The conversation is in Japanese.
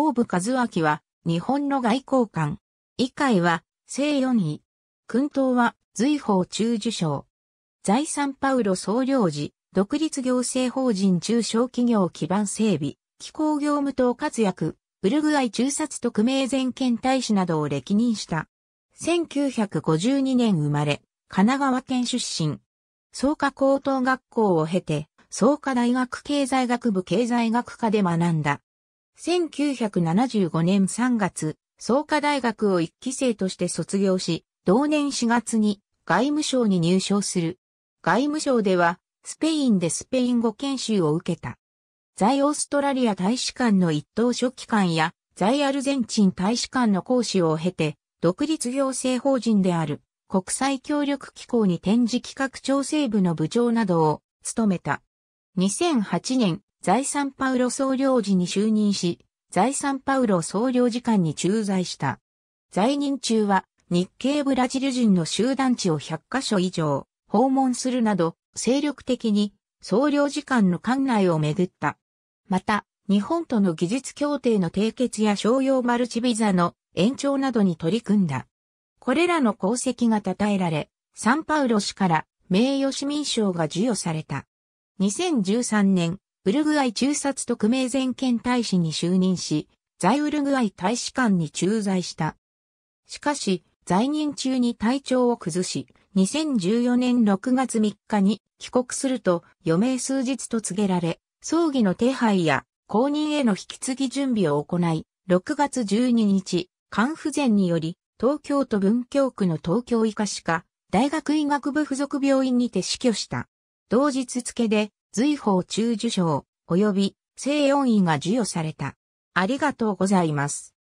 大部和明は日本の外交官。以海は正四位。訓東は随法中受賞。財産パウロ総領事、独立行政法人中小企業基盤整備、機構業務等活躍、ウルグアイ中殺特命全権大使などを歴任した。1952年生まれ、神奈川県出身。創価高等学校を経て、創価大学経済学部経済学科で学んだ。1975年3月、創価大学を一期生として卒業し、同年4月に外務省に入省する。外務省では、スペインでスペイン語研修を受けた。在オーストラリア大使館の一等書記官や、在アルゼンチン大使館の講師を経て、独立行政法人である国際協力機構に展示企画調整部の部長などを務めた。2008年、在サンパウロ総領事に就任し、在サンパウロ総領事館に駐在した。在任中は日系ブラジル人の集団地を100カ所以上訪問するなど精力的に総領事館の館内を巡った。また、日本との技術協定の締結や商用マルチビザの延長などに取り組んだ。これらの功績が称えられ、サンパウロ氏から名誉市民賞が授与された。2013年、ウルグアイ中殺特命全権大使に就任し、在ウルグアイ大使館に駐在した。しかし、在任中に体調を崩し、2014年6月3日に帰国すると余命数日と告げられ、葬儀の手配や公認への引き継ぎ準備を行い、6月12日、肝不全により、東京都文京区の東京医科歯科、大学医学部附属病院にて死去した。同日付で、随法中受賞、及び、正恩位が授与された。ありがとうございます。